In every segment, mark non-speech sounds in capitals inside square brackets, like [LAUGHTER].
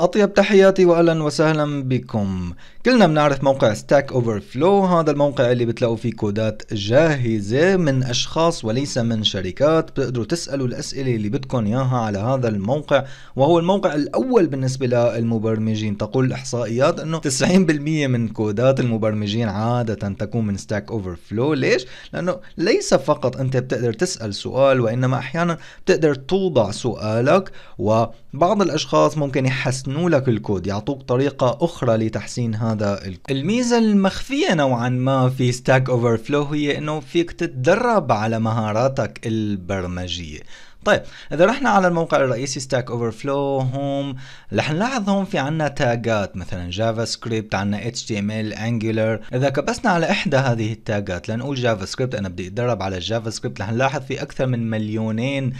أطيب تحياتي وأهلا وسهلا بكم كلنا بنعرف موقع ستاك اوفر فلو هذا الموقع اللي بتلاقوا فيه كودات جاهزة من أشخاص وليس من شركات بتقدروا تسألوا الأسئلة اللي بدكم إياها على هذا الموقع وهو الموقع الأول بالنسبة للمبرمجين تقول الإحصائيات أنه 90% من كودات المبرمجين عادة تكون من ستاك اوفر فلو ليش؟ لأنه ليس فقط أنت بتقدر تسأل سؤال وإنما أحيانا بتقدر توضع سؤالك و بعض الأشخاص ممكن يحسنوا لك الكود يعطوك طريقة أخرى لتحسين هذا الكود الميزة المخفية نوعا ما في ستاك اوفر فلو هي أنه فيك تتدرب على مهاراتك البرمجية طيب اذا رحنا على الموقع الرئيسي ستاك اوفر فلو هوم رح نلاحظ هون في عنا تاجات مثلا جافا سكريبت عنا اتش تي ام ال انجولار اذا كبسنا على احدى هذه التاجات لنقول جافا سكريبت انا بدي اتدرب على الجافا سكريبت رح نلاحظ في اكثر من مليونين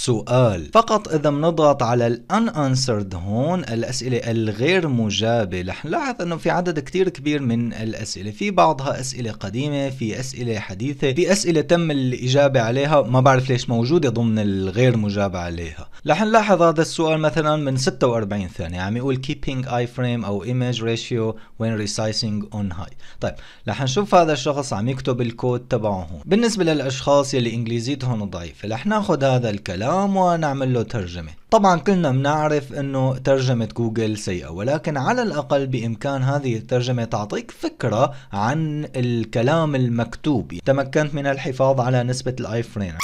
سؤال فقط إذا بنضغط على الان انسرد هون الأسئلة الغير مجابة رح نلاحظ أنه في عدد كتير كبير من الأسئلة في بعضها أسئلة قديمة في أسئلة حديثة في أسئلة تم الإجابة عليها ما بعرف ليش موجودة ضمن الغير مجابة عليها رح نلاحظ هذا السؤال مثلا من 46 ثانية عم يقول keeping فريم أو image ratio when resizing on high طيب رح نشوف هذا الشخص عم يكتب الكود تبعه هون بالنسبة للأشخاص يلي إنجليزيتهم ضعيفة رح ناخذ هذا الكلام الكلام ونعمل له ترجمة طبعا كلنا بنعرف انه ترجمة جوجل سيئة ولكن على الاقل بامكان هذه الترجمة تعطيك فكرة عن الكلام المكتوب تمكنت من الحفاظ على نسبة الايفرين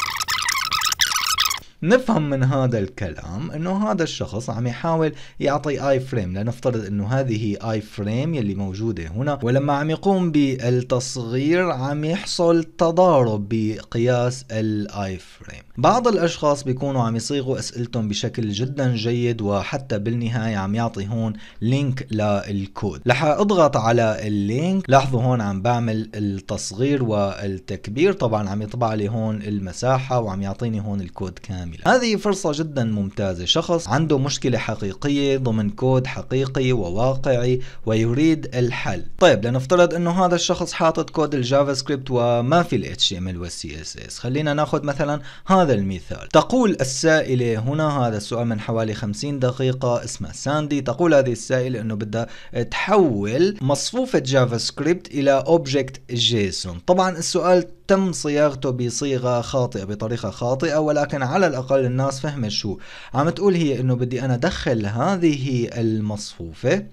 نفهم من هذا الكلام انه هذا الشخص عم يحاول يعطي اي فريم لنفترض انه هذه اي فريم يلي موجوده هنا ولما عم يقوم بالتصغير عم يحصل تضارب بقياس الاي فريم بعض الاشخاص بيكونوا عم يصيغوا اسئلتهم بشكل جدا جيد وحتى بالنهايه عم يعطي هون لينك للكود رح اضغط على اللينك لاحظوا هون عم بعمل التصغير والتكبير طبعا عم يطبع لي هون المساحه وعم يعطيني هون الكود كامل كاملة هذه فرصة جدا ممتازة شخص عنده مشكلة حقيقية ضمن كود حقيقي وواقعي ويريد الحل طيب لنفترض انه هذا الشخص حاطط كود الجافا سكريبت وما في ال HTML وال CSS خلينا ناخذ مثلا هذا المثال تقول السائلة هنا هذا السؤال من حوالي 50 دقيقة اسمها ساندي تقول هذه السائلة انه بدها تحول مصفوفة جافا سكريبت الى اوبجكت جيسون طبعا السؤال تم صياغته بصيغة خاطئة بطريقة خاطئة ولكن على الأقل الناس فهمت شو عم تقول هي أنه بدي أنا أدخل هذه المصفوفة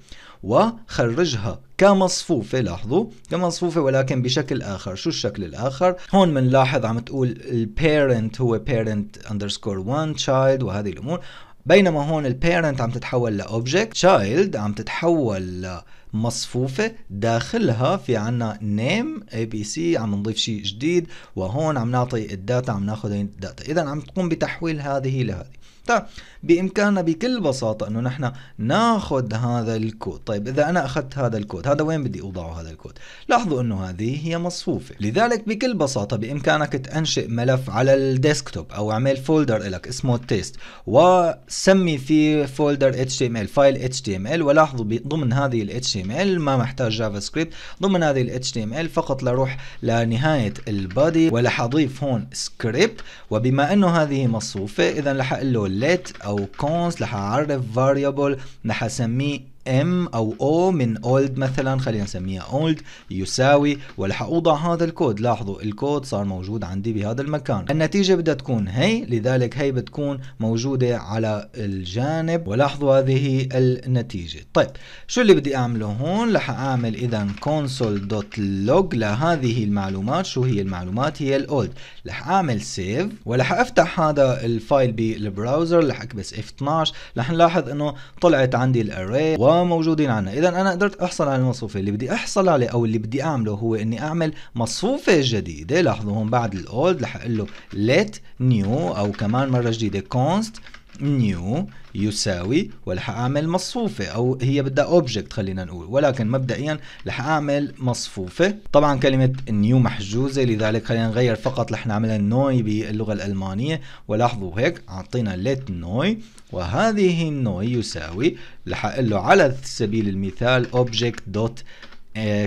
وخرجها كمصفوفة لاحظوا كمصفوفة ولكن بشكل آخر شو الشكل الآخر هون بنلاحظ عم تقول البيرنت هو parent underscore one child وهذه الأمور بينما هون البيرنت عم تتحول لأوبجكت تشايلد عم تتحول ل مصفوفة داخلها في عنا نيم ABC عم نضيف شيء جديد وهون عم نعطي الداتا عم ناخذ الداتا اذا عم تقوم بتحويل هذه لهذه طيب بامكاننا بكل بساطه انه نحن ناخذ هذا الكود طيب اذا انا اخذت هذا الكود هذا وين بدي اوضعه هذا الكود لاحظوا انه هذه هي مصفوفه لذلك بكل بساطه بامكانك تنشئ ملف على الديسكتوب او اعمل فولدر لك اسمه تيست وسمي فيه فولدر HTML فايل HTML ولاحظوا ضمن هذه ال HTML ما محتاج جافا سكريبت ضمن هذه ال HTML فقط لروح لنهايه البادي ولحضيف هون سكريبت وبما انه هذه مصفوفه اذا لحق له let او const رح اعرف variable رح اسميه ام او او من اولد مثلا خلينا نسميها اولد يساوي ولح اوضع هذا الكود لاحظوا الكود صار موجود عندي بهذا المكان النتيجة بدها تكون هي لذلك هي بتكون موجودة على الجانب ولاحظوا هذه النتيجة طيب شو اللي بدي اعمله هون رح اعمل اذا console.log لهذه المعلومات شو هي المعلومات هي الاولد رح اعمل سيف ولح افتح هذا الفايل بالبراوزر رح اكبس F12 رح نلاحظ انه طلعت عندي الاري وموجودين عنا اذا انا قدرت احصل على المصفوفه اللي بدي احصل عليه او اللي بدي اعمله هو اني اعمل مصفوفه جديده لاحظوا هون بعد الاولد رح اقول له let new او كمان مره جديده const نيو يساوي ولح اعمل مصفوفه او هي بدها اوبجكت خلينا نقول ولكن مبدئيا لح اعمل مصفوفه طبعا كلمه نيو محجوزه لذلك خلينا نغير فقط لح نعملها نوي باللغه الالمانيه ولاحظوا هيك اعطينا ليت نوي وهذه النوي يساوي لح له على سبيل المثال اوبجكت دوت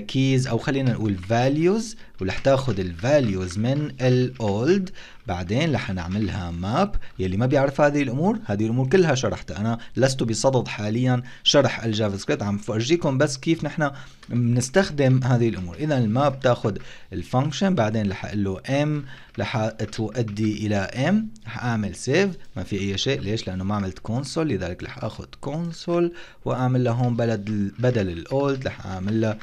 كيز او خلينا نقول values ولح تاخذ الفاليوز من الاولد بعدين رح نعملها ماب يلي ما بيعرف هذه الامور هذه الامور كلها شرحتها انا لست بصدد حاليا شرح الجافا سكريبت عم فرجيكم بس كيف نحن بنستخدم هذه الامور اذا الماب تاخذ الفانكشن بعدين رح اقول له ام رح تؤدي الى ام رح اعمل سيف ما في اي شيء ليش لانه ما عملت كونسول لذلك رح اخذ كونسول واعمل لهون بلد بدل الاولد رح اعمل له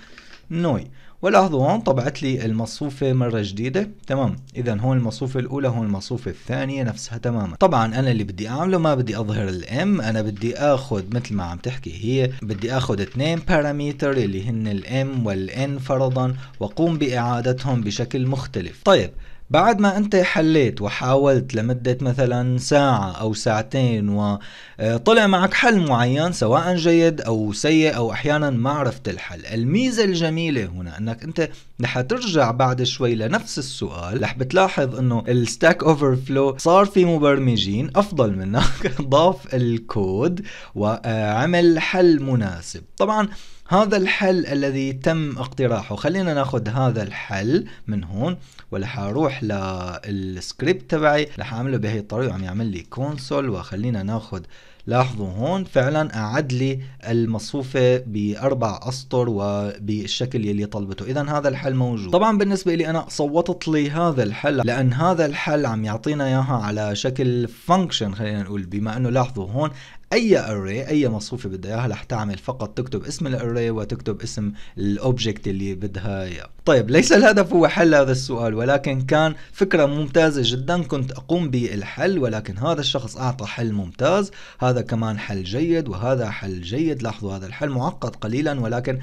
نوي ولاحظوا هون طبعت لي المصفوفة مرة جديدة تمام اذا هون المصفوفة الاولى هون المصفوفة الثانية نفسها تماما طبعا انا اللي بدي اعمله ما بدي اظهر الام انا بدي اخذ مثل ما عم تحكي هي بدي اخذ اثنين باراميتر اللي هن الام والان فرضا واقوم باعادتهم بشكل مختلف طيب بعد ما انت حليت وحاولت لمدة مثلا ساعة او ساعتين وطلع آه، معك حل معين سواء جيد او سيء او احيانا ما عرفت الحل الميزة الجميلة هنا انك انت رح ترجع بعد شوي لنفس السؤال رح بتلاحظ انه الستاك اوفر فلو صار في مبرمجين افضل منك [LAUGHS] ضاف الكود وعمل آه، حل مناسب طبعا هذا الحل الذي تم اقتراحه خلينا ناخذ هذا الحل من هون ولح اروح للسكريبت تبعي لح اعمله بهي الطريقه عم يعمل لي كونسول وخلينا ناخذ لاحظوا هون فعلا أعد لي المصفوفة بأربع أسطر وبالشكل يلي طلبته إذا هذا الحل موجود طبعا بالنسبة لي أنا صوتت لي هذا الحل لأن هذا الحل عم يعطينا إياها على شكل فانكشن خلينا نقول بما أنه لاحظوا هون اي اري اي مصفوفه بدها اياها رح تعمل فقط تكتب اسم الاري وتكتب اسم الاوبجكت اللي بدها اياه طيب ليس الهدف هو حل هذا السؤال ولكن كان فكره ممتازه جدا كنت اقوم بالحل ولكن هذا الشخص اعطى حل ممتاز هذا هذا كمان حل جيد وهذا حل جيد لاحظوا هذا الحل معقد قليلا ولكن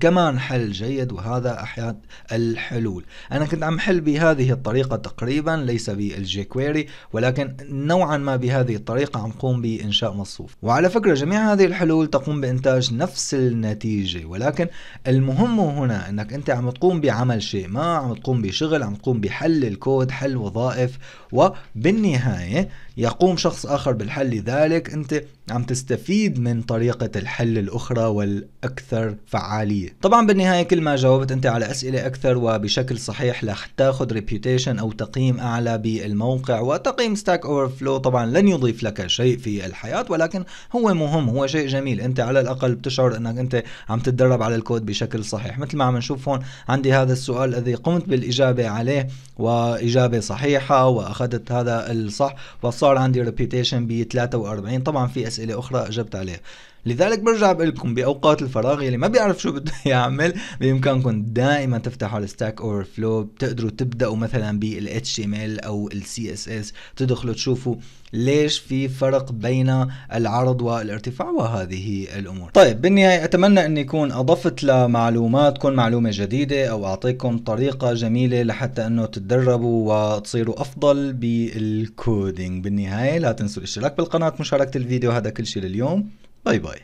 كمان حل جيد وهذا أحد الحلول أنا كنت عم حل بهذه الطريقة تقريبا ليس بالجيكويري ولكن نوعا ما بهذه الطريقة عم قوم بإنشاء مصفوف وعلى فكرة جميع هذه الحلول تقوم بإنتاج نفس النتيجة ولكن المهم هنا أنك أنت عم تقوم بعمل شيء ما عم تقوم بشغل عم تقوم بحل الكود حل وظائف وبالنهاية يقوم شخص آخر بالحل لذلك أنت عم تستفيد من طريقة الحل الأخرى والأكثر فعالية العاليه طبعا بالنهايه كل ما جاوبت انت على اسئله اكثر وبشكل صحيح رح تاخذ ريبيوتيشن او تقييم اعلى بالموقع وتقييم ستاك اوفر فلو طبعا لن يضيف لك شيء في الحياه ولكن هو مهم هو شيء جميل انت على الاقل بتشعر انك انت عم تتدرب على الكود بشكل صحيح مثل ما عم نشوف هون عندي هذا السؤال الذي قمت بالاجابه عليه واجابه صحيحه واخذت هذا الصح وصار عندي ريبيوتيشن ب 43 طبعا في اسئله اخرى اجبت عليها لذلك برجع بقول لكم باوقات الفراغ يلي ما بيعرف شو بده [LAUGHS] يعمل بامكانكم دائما تفتحوا الستاك اوفر فلو بتقدروا تبداوا مثلا بال ام ال او السي اس اس تدخلوا تشوفوا ليش في فرق بين العرض والارتفاع وهذه الامور طيب بالنهايه اتمنى اني اكون اضفت لمعلوماتكم معلومه جديده او اعطيكم طريقه جميله لحتى انه تتدربوا وتصيروا افضل بالكودينج بالنهايه لا تنسوا الاشتراك بالقناه مشاركه الفيديو هذا كل شيء لليوم Bye bye.